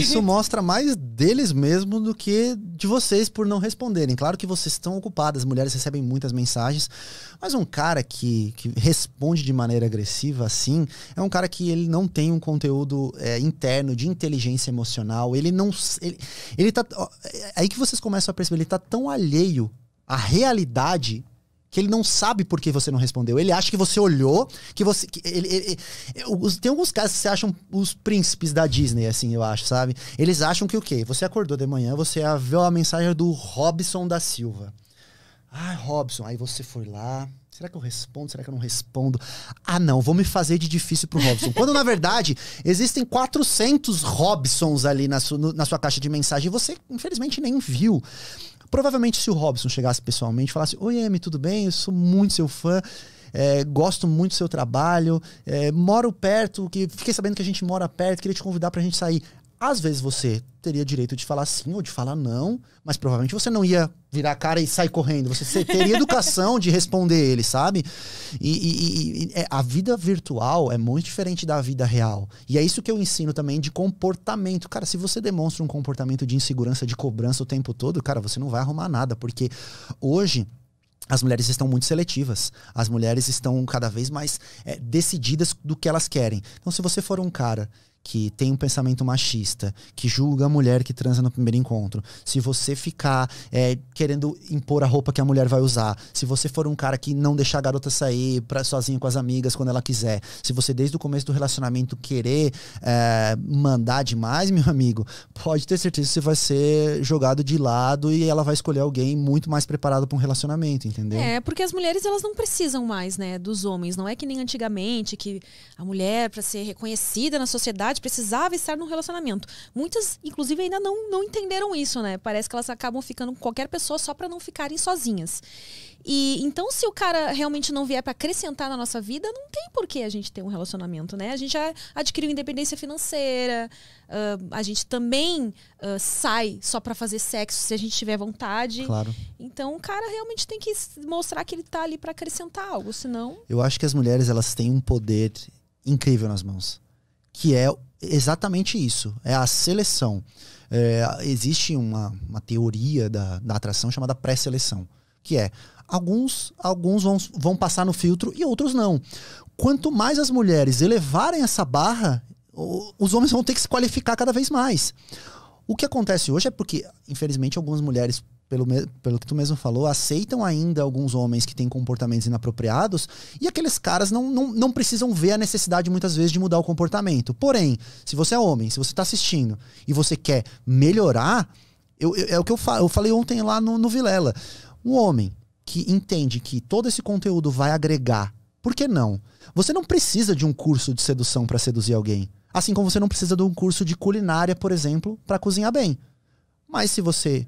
Isso mostra mais deles mesmo do que de vocês por não responderem. Claro que vocês estão ocupadas, as mulheres recebem muitas mensagens, mas um cara que, que responde de maneira agressiva assim é um cara que ele não tem um conteúdo é, interno de inteligência emocional. Ele não. Ele, ele tá. Ó, é, é aí que vocês começam a perceber, ele tá tão alheio à realidade que ele não sabe por que você não respondeu. Ele acha que você olhou, que você. Que ele, ele, ele, tem alguns casos que se acham os príncipes da Disney, assim, eu acho, sabe? Eles acham que o quê? Você acordou de manhã, você viu a mensagem do Robson da Silva. Ah, Robson, aí você foi lá. Será que eu respondo? Será que eu não respondo? Ah, não, vou me fazer de difícil pro Robson. Quando, na verdade, existem 400 Robsons ali na, su, no, na sua caixa de mensagem e você, infelizmente, nem viu. Provavelmente, se o Robson chegasse pessoalmente e falasse: Oi, Amy, tudo bem? Eu sou muito seu fã. É, gosto muito do seu trabalho, é, moro perto, que fiquei sabendo que a gente mora perto, queria te convidar para a gente sair. Às vezes você teria direito de falar sim ou de falar não, mas provavelmente você não ia virar a cara e sair correndo. Você teria educação de responder ele, sabe? E, e, e, é, a vida virtual é muito diferente da vida real. E é isso que eu ensino também de comportamento. Cara, se você demonstra um comportamento de insegurança, de cobrança o tempo todo, cara, você não vai arrumar nada, porque hoje as mulheres estão muito seletivas. As mulheres estão cada vez mais é, decididas do que elas querem. Então, se você for um cara que tem um pensamento machista, que julga a mulher que transa no primeiro encontro, se você ficar é, querendo impor a roupa que a mulher vai usar, se você for um cara que não deixar a garota sair pra, sozinha com as amigas quando ela quiser, se você desde o começo do relacionamento querer é, mandar demais, meu amigo, pode ter certeza que você vai ser jogado de lado e ela vai escolher alguém muito mais preparado para um relacionamento, entendeu? É, porque as mulheres elas não precisam mais, né, dos homens. Não é que nem antigamente que a mulher para ser reconhecida na sociedade precisava estar num relacionamento. Muitas, inclusive, ainda não, não entenderam isso, né? Parece que elas acabam ficando com qualquer pessoa só para não ficarem sozinhas. E então, se o cara realmente não vier para acrescentar na nossa vida, não tem por que a gente ter um relacionamento, né? A gente já adquiriu independência financeira, uh, a gente também uh, sai só para fazer sexo se a gente tiver vontade. Claro. Então, o cara realmente tem que mostrar que ele tá ali para acrescentar algo, senão. Eu acho que as mulheres elas têm um poder incrível nas mãos que é exatamente isso, é a seleção. É, existe uma, uma teoria da, da atração chamada pré-seleção, que é alguns, alguns vão, vão passar no filtro e outros não. Quanto mais as mulheres elevarem essa barra, os homens vão ter que se qualificar cada vez mais. O que acontece hoje é porque, infelizmente, algumas mulheres pelo, pelo que tu mesmo falou, aceitam ainda alguns homens que têm comportamentos inapropriados e aqueles caras não, não, não precisam ver a necessidade muitas vezes de mudar o comportamento. Porém, se você é homem, se você está assistindo e você quer melhorar, eu, eu, é o que eu, fa eu falei ontem lá no, no Vilela. Um homem que entende que todo esse conteúdo vai agregar, por que não? Você não precisa de um curso de sedução para seduzir alguém. Assim como você não precisa de um curso de culinária, por exemplo, para cozinhar bem. Mas se você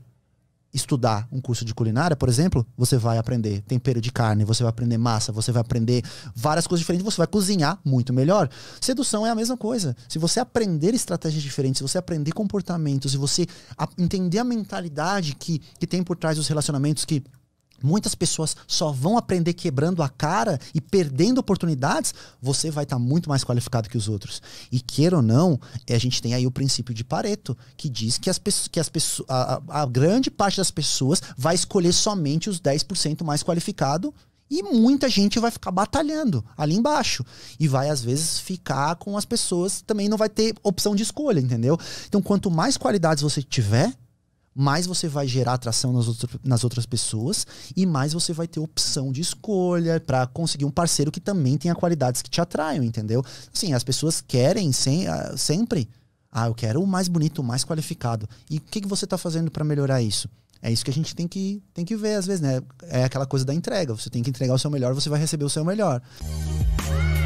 estudar um curso de culinária, por exemplo, você vai aprender tempero de carne, você vai aprender massa, você vai aprender várias coisas diferentes, você vai cozinhar muito melhor. Sedução é a mesma coisa. Se você aprender estratégias diferentes, se você aprender comportamentos, se você entender a mentalidade que, que tem por trás dos relacionamentos que Muitas pessoas só vão aprender quebrando a cara e perdendo oportunidades. Você vai estar tá muito mais qualificado que os outros. E queira ou não, eh, a gente tem aí o princípio de Pareto, que diz que, as, que as a, a grande parte das pessoas vai escolher somente os 10% mais qualificado e muita gente vai ficar batalhando ali embaixo. E vai, às vezes, ficar com as pessoas. Também não vai ter opção de escolha, entendeu? Então, quanto mais qualidades você tiver, mais você vai gerar atração nas, outro, nas outras pessoas e mais você vai ter opção de escolha para conseguir um parceiro que também tenha qualidades que te atraiam, entendeu? Assim, as pessoas querem sem, ah, sempre. Ah, eu quero o mais bonito, o mais qualificado. E o que, que você está fazendo para melhorar isso? É isso que a gente tem que, tem que ver, às vezes, né? É aquela coisa da entrega. Você tem que entregar o seu melhor, você vai receber o seu melhor. Música